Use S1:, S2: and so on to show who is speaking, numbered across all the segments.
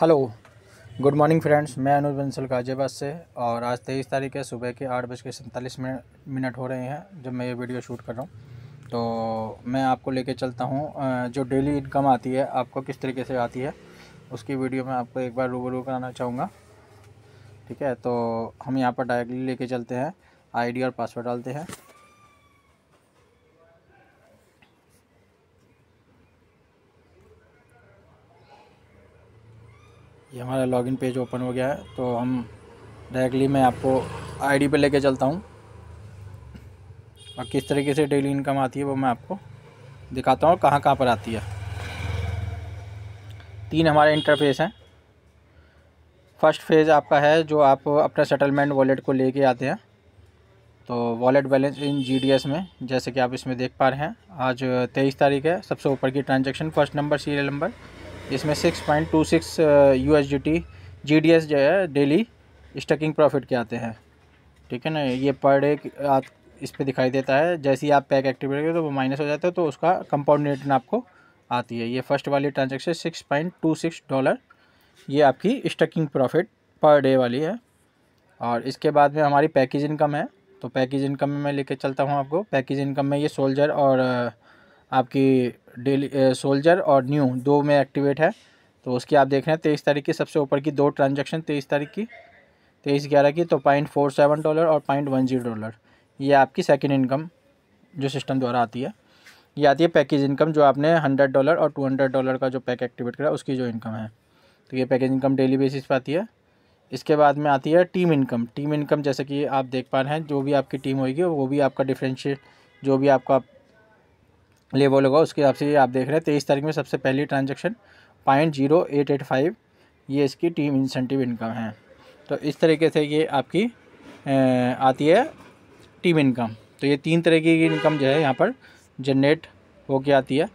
S1: hello good morning friends मैं अनुज बंसल गाजियाबाद से और आज तेईस तारीख है सुबह के आठ बज के सैंतालीस मिनट हो रहे हैं जब मैं ये वीडियो शूट कर रहा हूँ तो मैं आपको लेके चलता हूँ जो डेली इनकम आती है आपको किस तरीके से आती है उसकी वीडियो मैं आपको एक बार रूबरू कराना चाहूँगा ठीक है तो हम यहाँ पर डायरेक्टली लेके चलते हैं आई और पासवर्ड डालते हैं ये हमारा लॉगिन पेज ओपन हो गया है तो हम डायरेक्टली मैं आपको आईडी पे लेके चलता हूँ और किस तरीके से डेली इनकम आती है वो मैं आपको दिखाता हूँ कहाँ कहाँ पर आती है तीन हमारे इंटरफेस हैं फर्स्ट फेज़ आपका है जो आप अपना सेटलमेंट वॉलेट को लेके आते हैं तो वॉलेट बैलेंस इन जीडीएस में जैसे कि आप इसमें देख पा रहे हैं आज तेईस तारीख है सबसे ऊपर की transaction first number serial number जिसमें six point two six U S D T G D S जो है डेली स्टकिंग प्रॉफिट के आते हैं ठीक है ना ये पर डे आप इस पर दिखाई देता है जैसे ही आप पैक एक्टिवेट करें तो वो माइनस हो जाता है तो उसका कंपाउंड रिटर्न आपको आती है ये फर्स्ट वाली transaction six point two six dollar ये आपकी स्टकिंग प्रॉफिट पर डे वाली है और इसके बाद में हमारी पैकेज इनकम है तो पैकेज इनकम में मैं लेके चलता हूँ आपको पैकेज इनकम में ये सोल्जर और uh, आपकी डेली सोल्जर और न्यू दो में एक्टिवेट है तो उसकी आप देख रहे हैं तेईस तारीख की सबसे ऊपर की दो ट्रांजेक्शन तेईस तारीख की तेईस ग्यारह की तो पॉइंट फोर सेवन डॉलर और पॉइंट वन जीरो डॉलर ये आपकी सेकेंड इनकम जो सिस्टम द्वारा आती है ये आती है पैकेज इनकम जो आपने हंड्रेड डॉलर और टू हंड्रेड डॉलर का जो पैक एक्टिवेट करा उसकी जो इनकम है तो ये पैकेज इनकम डेली बेसिस पर आती है इसके बाद में आती है टीम इनकम टीम इनकम जैसे कि आप देख पा रहे हैं जो भी आपकी टीम होगी वो भी आपका डिफ्रेंशिएट जो भी आपका लेवल होगा उसके हिसाब से ये आप देख रहे हैं तेईस तारीख में सबसे पहली transaction point zero eight eight five ये इसकी टीम इंसेंटिव इनकम है तो इस तरीके से ये आपकी आती है टीम इनकम तो ये तीन तरीके की इनकम जो है यहाँ पर जनरेट होके आती है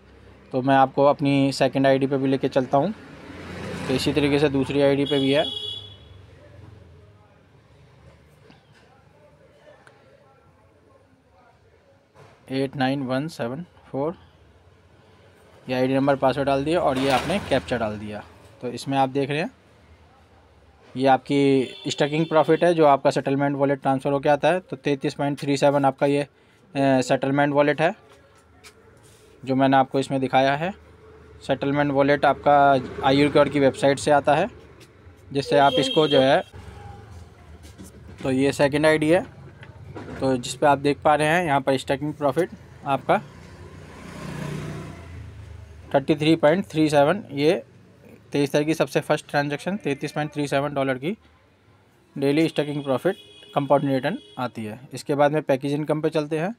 S1: तो मैं आपको अपनी सेकंड आईडी पे भी लेके चलता हूँ तो इसी तरीके से दूसरी आईडी पे भी है eight nine one seven four ये आईडी नंबर पासवर्ड डाल दिया और ये आपने कैप्चा डाल दिया तो इसमें आप देख रहे हैं ये आपकी स्टकिंग प्रॉफिट है जो आपका सेटलमेंट वॉलेट ट्रांसफ़र होकर आता है तो तैंतीस पॉइंट थ्री सेवन आपका ये सेटलमेंट वॉलेट है जो मैंने आपको इसमें दिखाया है सेटलमेंट वॉलेट आपका आयुर की वेबसाइट से आता है जिससे आप इसको जो है तो ये सेकेंड आई है तो जिस पर आप देख पा रहे हैं यहाँ पर स्टकिंग प्रॉफिट आपका thirty three point three seven ये तेईस तारीख की सबसे फर्स्ट ट्रांजेक्शन तैंतीस पॉइंट थ्री सेवन डॉलर की daily staking profit compound return आती है इसके बाद में पैकेज इनकम पे चलते हैं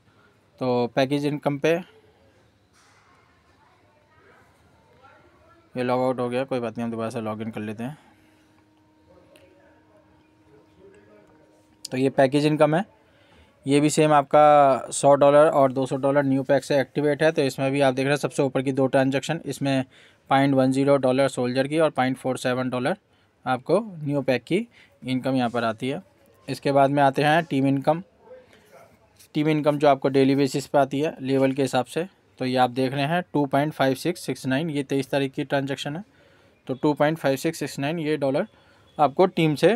S1: तो पैकेज इनकम पे ये लॉग आउट हो गया कोई बात नहीं हम दोबारा से लॉग इन कर लेते हैं तो ये पैकेज इनकम है ये भी सेम आपका सौ डॉलर और दो सौ डॉलर न्यू पैक से एक्टिवेट है तो इसमें भी आप देख रहे हैं सबसे ऊपर की दो ट्रांजेक्शन इसमें पॉइंट वन जीरो डॉलर सोल्जर की और पॉइंट फोर सेवन डॉलर आपको न्यू पैक की इनकम यहाँ पर आती है इसके बाद में आते हैं टीम इनकम टीम इनकम जो आपको डेली बेसिस पर आती है लेवल के हिसाब से तो ये आप देख रहे हैं two point five six six nine ये तेईस तारीख की ट्रांजेक्शन है तो two point five six six nine ये डॉलर आपको टीम से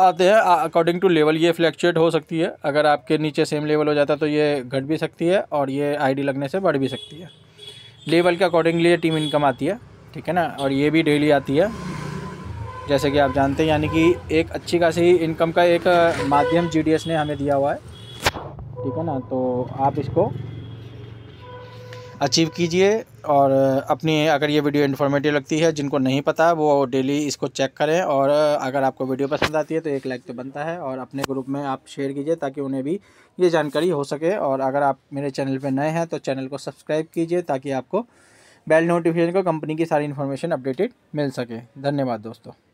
S1: आते हैं अकॉर्डिंग टू लेवल ये फ्लैक्चुएट हो सकती है अगर आपके नीचे सेम लेवल हो जाता है तो ये घट भी सकती है और ये आईडी लगने से बढ़ भी सकती है लेवल के अकॉर्डिंगली ये टीम इनकम आती है ठीक है ना और ये भी डेली आती है जैसे कि आप जानते हैं यानी कि एक अच्छी खासी इनकम का एक माध्यम जी ने हमें दिया हुआ है ठीक है ना तो आप इसको अचीव कीजिए और अपनी अगर ये वीडियो इन्फॉर्मेटिव लगती है जिनको नहीं पता वो डेली इसको चेक करें और अगर आपको वीडियो पसंद आती है तो एक लाइक तो बनता है और अपने ग्रुप में आप शेयर कीजिए ताकि उन्हें भी ये जानकारी हो सके और अगर आप मेरे चैनल पर नए हैं तो चैनल को सब्सक्राइब कीजिए ताकि आपको बेल नोटिफिकेशन को कंपनी की सारी इन्फॉर्मेशन अपडेटेड मिल सके धन्यवाद दोस्तों